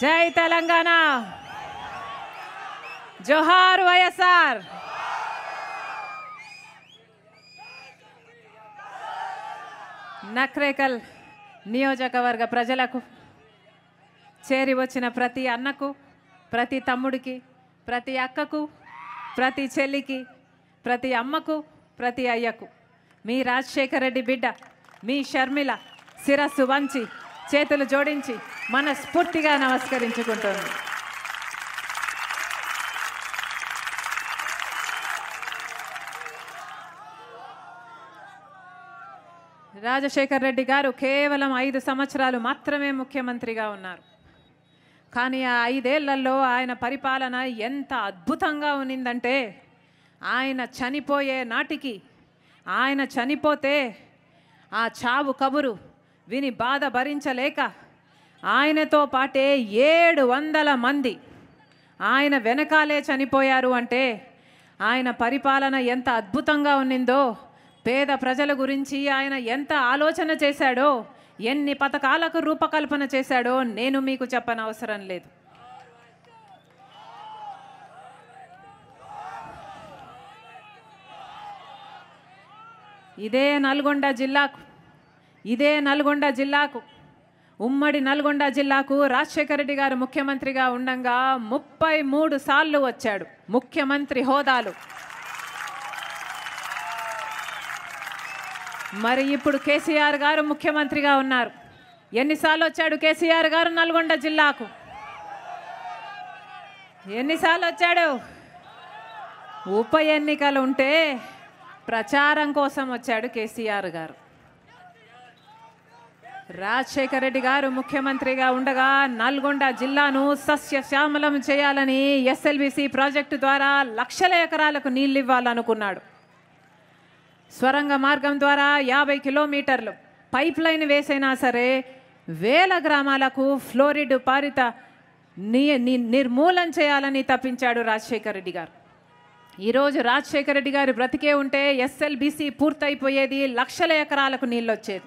జై తెలంగాణ జోహార్ వైఎస్ఆర్ నక్రేకల్ నియోజకవర్గ ప్రజలకు చేరి వచ్చిన ప్రతి అన్నకు ప్రతి తమ్ముడికి ప్రతి అక్కకు ప్రతి చెల్లికి ప్రతి అమ్మకు ప్రతి అయ్యకు మీ రాజశేఖర రెడ్డి బిడ్డ మీ షర్మిల శిరస్సు వంచి చేతులు జోడించి మనస్ఫూర్తిగా నమస్కరించుకుంటుంది రాజశేఖర్ రెడ్డి గారు కేవలం ఐదు సంవత్సరాలు మాత్రమే ముఖ్యమంత్రిగా ఉన్నారు కానీ ఆ ఐదేళ్లలో ఆయన పరిపాలన ఎంత అద్భుతంగా ఉన్నిందంటే ఆయన చనిపోయే నాటికి ఆయన చనిపోతే ఆ చావు కబురు విని బాధ భరించలేక ఆయనతో పాటే ఏడు వందల మంది ఆయన వెనకాలే చనిపోయారు అంటే ఆయన పరిపాలన ఎంత అద్భుతంగా ఉన్నిందో పేద ప్రజల గురించి ఆయన ఎంత ఆలోచన చేశాడో ఎన్ని పథకాలకు రూపకల్పన చేశాడో నేను మీకు చెప్పనవసరం లేదు ఇదే నల్గొండ జిల్లాకు ఇదే నల్గొండ జిల్లాకు ఉమ్మడి నల్గొండ జిల్లాకు రాజశేఖర రెడ్డి గారు ముఖ్యమంత్రిగా ఉండగా ముప్పై మూడు సార్లు వచ్చాడు ముఖ్యమంత్రి హోదాలు మరి ఇప్పుడు కేసీఆర్ గారు ముఖ్యమంత్రిగా ఉన్నారు ఎన్నిసార్లు వచ్చాడు కేసీఆర్ గారు నల్గొండ జిల్లాకు ఎన్నిసార్లు వచ్చాడు ఉప ఎన్నికలు ఉంటే ప్రచారం కోసం వచ్చాడు కేసీఆర్ గారు రాజశేఖర రెడ్డి గారు ముఖ్యమంత్రిగా ఉండగా నల్గొండ జిల్లాను సస్యశ్యామలం చేయాలని ఎస్ఎల్బిసి ప్రాజెక్టు ద్వారా లక్షల ఎకరాలకు నీళ్ళు ఇవ్వాలనుకున్నాడు స్వరంగ మార్గం ద్వారా యాభై కిలోమీటర్లు పైప్ లైన్ వేసైనా సరే వేల గ్రామాలకు ఫ్లోరిడ్ పారిత నిర్మూలన చేయాలని తప్పించాడు రాజశేఖర రెడ్డి గారు ఈరోజు రాజశేఖర రెడ్డి గారు బ్రతికే ఉంటే ఎస్ఎల్బిసి పూర్తయిపోయేది లక్షల ఎకరాలకు నీళ్ళు వచ్చేది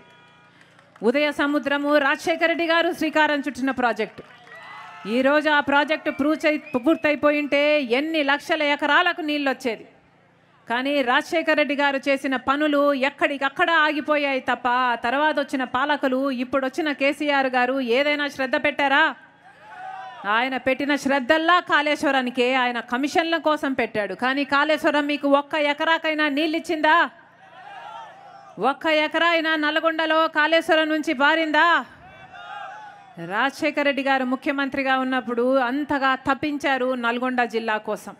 ఉదయ సముద్రము రాజశేఖర రెడ్డి గారు శ్రీకారం చుట్టిన ప్రాజెక్టు ఈరోజు ఆ ప్రాజెక్టు పూర్తయిపోయి ఉంటే ఎన్ని లక్షల ఎకరాలకు నీళ్ళు వచ్చేది కానీ రాజశేఖర రెడ్డి గారు చేసిన పనులు ఎక్కడికక్కడ ఆగిపోయాయి తప్ప తర్వాత వచ్చిన పాలకులు ఇప్పుడు వచ్చిన కేసీఆర్ గారు ఏదైనా శ్రద్ధ పెట్టారా ఆయన పెట్టిన శ్రద్ధల్లా కాళేశ్వరానికే ఆయన కమిషన్ల కోసం పెట్టాడు కానీ కాళేశ్వరం మీకు ఒక్క ఎకరాకైనా నీళ్ళు ఇచ్చిందా ఒక్క ఎకరాయినా నల్గొండలో కాళేశ్వరం నుంచి పారిందా రాజశేఖర రెడ్డి గారు ముఖ్యమంత్రిగా ఉన్నప్పుడు అంతగా తప్పించారు నల్గొండ జిల్లా కోసం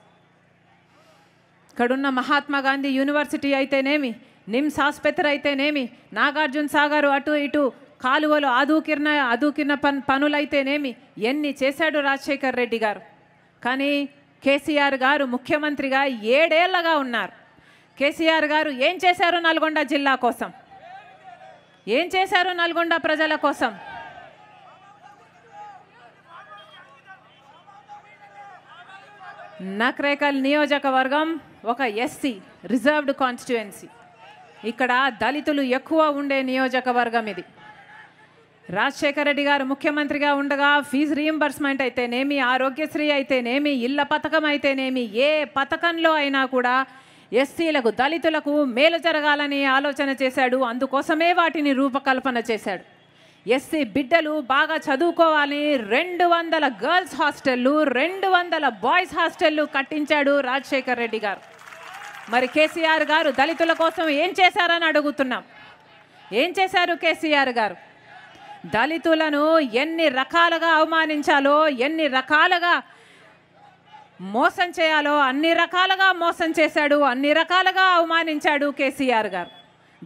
ఇక్కడున్న మహాత్మా గాంధీ యూనివర్సిటీ అయితేనేమి నిమ్స్ ఆసుపత్రి అయితేనేమి నాగార్జున సాగర్ అటు ఇటు కాలువలు ఆదూకిరణ ఆదూకిరణ పన్ పనులైతేనేమి ఎన్ని చేశాడు రాజశేఖర రెడ్డి గారు కానీ కేసీఆర్ గారు ముఖ్యమంత్రిగా ఏడేళ్లగా ఉన్నారు కేసీఆర్ గారు ఏం చేశారు నల్గొండ జిల్లా కోసం ఏం చేశారు నల్గొండ ప్రజల కోసం నక్రేకల్ నియోజకవర్గం ఒక ఎస్సీ రిజర్వ్డ్ కాన్స్టిట్యుయెన్సీ ఇక్కడ దళితులు ఎక్కువ ఉండే నియోజకవర్గం ఇది రాజశేఖర రెడ్డి గారు ముఖ్యమంత్రిగా ఉండగా ఫీజు రీఎంబర్స్మెంట్ అయితేనేమి ఆరోగ్యశ్రీ అయితేనేమి ఇళ్ల పథకం అయితేనేమి ఏ పథకంలో అయినా కూడా ఎస్సీలకు దళితులకు మేలు జరగాలని ఆలోచన చేశాడు అందుకోసమే వాటిని రూపకల్పన చేశాడు ఎస్సీ బిడ్డలు బాగా చదువుకోవాలి రెండు వందల గర్ల్స్ హాస్టళ్ళు రెండు వందల బాయ్స్ హాస్టళ్ళు కట్టించాడు రాజశేఖర్ రెడ్డి గారు మరి కేసీఆర్ గారు దళితుల కోసం ఏం చేశారని అడుగుతున్నాం ఏం చేశారు కేసీఆర్ గారు దళితులను ఎన్ని రకాలుగా అవమానించాలో ఎన్ని రకాలుగా మోసం చేయాలో అన్ని రకాలుగా మోసం చేశాడు అన్ని రకాలుగా అవమానించాడు కేసీఆర్ గారు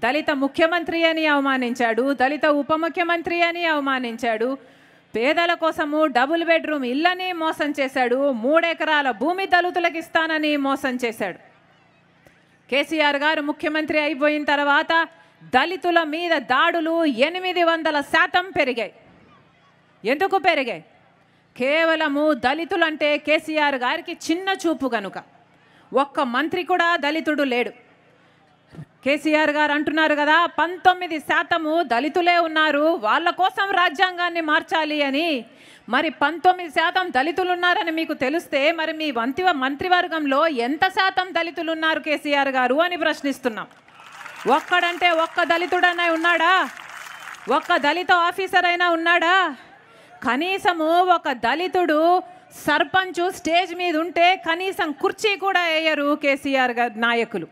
దళిత ముఖ్యమంత్రి అని అవమానించాడు దళిత ఉప ముఖ్యమంత్రి అని అవమానించాడు పేదల కోసము డబుల్ బెడ్రూమ్ ఇళ్ళని మోసం చేశాడు మూడెకరాల భూమి దళితులకు ఇస్తానని మోసం చేశాడు కేసీఆర్ గారు ముఖ్యమంత్రి అయిపోయిన తర్వాత దళితుల మీద దాడులు ఎనిమిది వందల శాతం పెరిగాయి ఎందుకు పెరిగాయి కేవలము దళితులంటే కేసీఆర్ గారికి చిన్న చూపు గనుక ఒక్క మంత్రి కూడా దళితుడు లేడు కేసీఆర్ గారు అంటున్నారు కదా పంతొమ్మిది శాతము దళితులే ఉన్నారు వాళ్ళ కోసం రాజ్యాంగాన్ని మార్చాలి అని మరి పంతొమ్మిది శాతం దళితులు ఉన్నారని మీకు తెలిస్తే మరి మీ వంతివ మంత్రివర్గంలో ఎంత శాతం దళితులు ఉన్నారు కేసీఆర్ గారు అని ప్రశ్నిస్తున్నాం ఒక్కడంటే ఒక్క దళితుడనే ఉన్నాడా ఒక్క దళిత ఆఫీసర్ అయినా ఉన్నాడా కనీసము ఒక దళితుడు సర్పంచు స్టేజ్ మీద ఉంటే కనీసం కుర్చీ కూడా వేయరు కేసీఆర్ గారి నాయకులు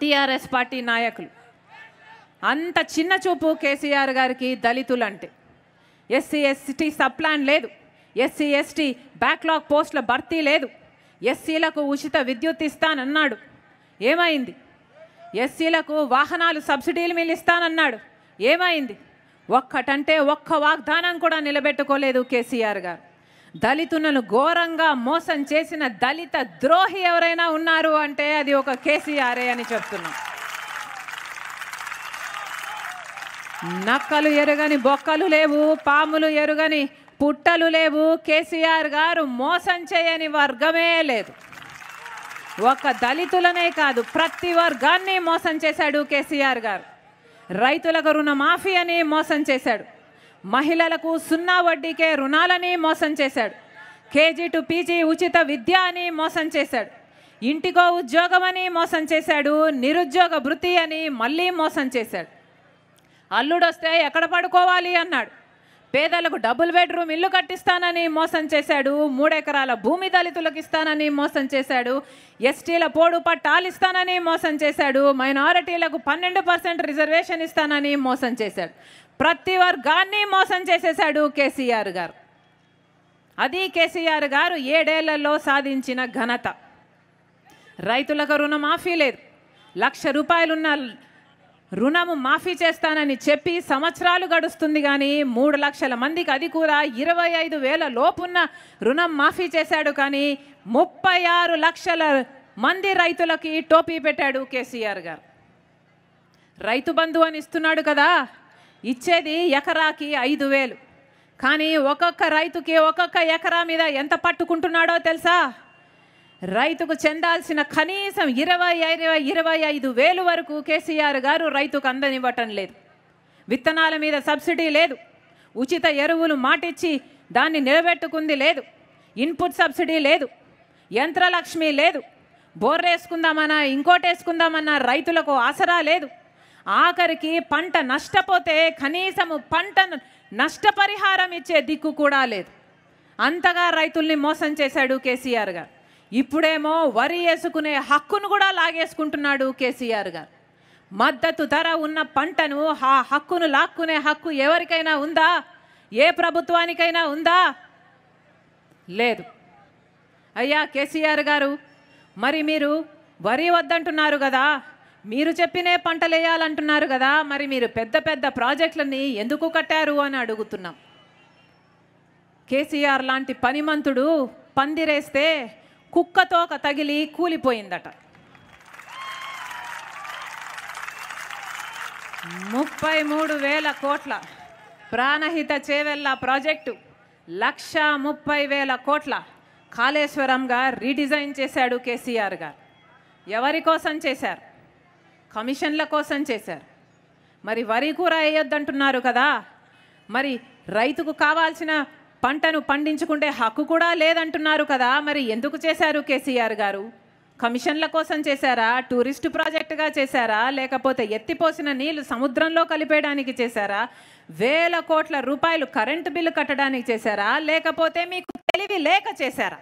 టీఆర్ఎస్ పార్టీ నాయకులు అంత చిన్న చూపు కేసీఆర్ గారికి దళితులు అంటే ఎస్సీ ఎస్టీ సప్లాన్ లేదు ఎస్సీ ఎస్టీ బ్యాక్లాగ్ పోస్టుల భర్తీ లేదు ఎస్సీలకు ఉచిత విద్యుత్ ఇస్తానన్నాడు ఏమైంది ఎస్సీలకు వాహనాలు సబ్సిడీలు మీరు ఇస్తానన్నాడు ఏమైంది ఒక్కటంటే ఒక్క వాగ్దానం కూడా నిలబెట్టుకోలేదు కేసీఆర్ గారు దళితులను ఘోరంగా మోసం చేసిన దళిత ద్రోహి ఎవరైనా ఉన్నారు అంటే అది ఒక కేసీఆరే అని చెప్తున్నాం నక్కలు ఎరుగని బొక్కలు లేవు పాములు ఎరుగని పుట్టలు లేవు కేసీఆర్ గారు మోసం చేయని వర్గమే లేదు ఒక దళితులనే కాదు ప్రతి వర్గాన్ని మోసం చేశాడు కేసీఆర్ గారు రైతులకు రుణమాఫీ అని మోసం చేశాడు మహిళలకు సున్నా వడ్డీకే రుణాలని మోసం చేశాడు కేజీ టు పీజీ ఉచిత విద్య అని మోసం చేశాడు ఇంటికో ఉద్యోగం అని మోసం చేశాడు నిరుద్యోగ వృత్తి అని మళ్ళీ మోసం చేశాడు అల్లుడొస్తే ఎక్కడ పడుకోవాలి అన్నాడు పేదలకు డబుల్ బెడ్రూమ్ ఇల్లు కట్టిస్తానని మోసం చేశాడు మూడెకరాల భూమి దళితులకు ఇస్తానని మోసం చేశాడు ఎస్టీల పోడు పట్టాలు ఇస్తానని మోసం చేశాడు మైనారిటీలకు పన్నెండు పర్సెంట్ రిజర్వేషన్ ఇస్తానని మోసం చేశాడు ప్రతి వర్గాన్ని మోసం చేసేశాడు కేసీఆర్ గారు అది కేసీఆర్ గారు ఏడేళ్లలో సాధించిన ఘనత రైతులకు రుణమాఫీ లేదు లక్ష రూపాయలున్న రుణము మాఫీ చేస్తానని చెప్పి సంవత్సరాలు గడుస్తుంది కానీ మూడు లక్షల మందికి అది కూడా ఇరవై ఐదు వేల లోపున్న రుణం మాఫీ చేశాడు కానీ ముప్పై ఆరు లక్షల మంది రైతులకి టోపీ పెట్టాడు కేసీఆర్ గారు రైతు బంధు అని ఇస్తున్నాడు కదా ఇచ్చేది ఎకరాకి ఐదు వేలు కానీ ఒక్కొక్క రైతుకి ఒక్కొక్క ఎకరా మీద ఎంత పట్టుకుంటున్నాడో తెలుసా రైతుకు చెందాల్సిన కనీసం ఇరవై ఇరవై ఇరవై ఐదు వేలు వరకు కేసీఆర్ గారు రైతుకు అందనివ్వటం లేదు విత్తనాల మీద సబ్సిడీ లేదు ఉచిత ఎరువులు మాటిచ్చి దాన్ని నిలబెట్టుకుంది లేదు ఇన్పుట్ సబ్సిడీ లేదు యంత్రలక్ష్మి లేదు బోర్రేసుకుందామన్నా ఇంకోటేసుకుందామన్నా రైతులకు ఆసరా లేదు ఆఖరికి పంట నష్టపోతే కనీసము పంట నష్టపరిహారం ఇచ్చే దిక్కు కూడా లేదు అంతగా రైతుల్ని మోసం చేశాడు కేసీఆర్ గారు ఇప్పుడేమో వరి వేసుకునే హక్కును కూడా లాగేసుకుంటున్నాడు కేసీఆర్ గారు మద్దతు ధర ఉన్న పంటను ఆ హక్కును లాక్కునే హక్కు ఎవరికైనా ఉందా ఏ ప్రభుత్వానికైనా ఉందా లేదు అయ్యా కేసీఆర్ గారు మరి మీరు వరి వద్దంటున్నారు కదా మీరు చెప్పినే పంటలు వేయాలంటున్నారు కదా మరి మీరు పెద్ద పెద్ద ప్రాజెక్టులని ఎందుకు కట్టారు అని అడుగుతున్నాం కేసీఆర్ లాంటి పనిమంతుడు పందిరేస్తే కుక్కతో తగిలి కూలిపోయిందట ముప్పై మూడు వేల కోట్ల ప్రాణహిత చేవెళ్ళ ప్రాజెక్టు లక్ష ముప్పై వేల కోట్ల కాళేశ్వరంగా రీడిజైన్ చేశాడు కేసీఆర్ గారు ఎవరి కోసం చేశారు కమిషన్ల కోసం చేశారు మరి వరి కూర వేయొద్దంటున్నారు కదా మరి రైతుకు కావాల్సిన పంటను పండించుకుంటే హక్కు కూడా లేదంటున్నారు కదా మరి ఎందుకు చేశారు కేసీఆర్ గారు కమిషన్ల కోసం చేశారా టూరిస్టు ప్రాజెక్టుగా చేశారా లేకపోతే ఎత్తిపోసిన నీళ్లు సముద్రంలో కలిపేయడానికి చేశారా వేల కోట్ల రూపాయలు కరెంటు బిల్లు కట్టడానికి చేశారా లేకపోతే మీకు తెలివి లేక చేశారా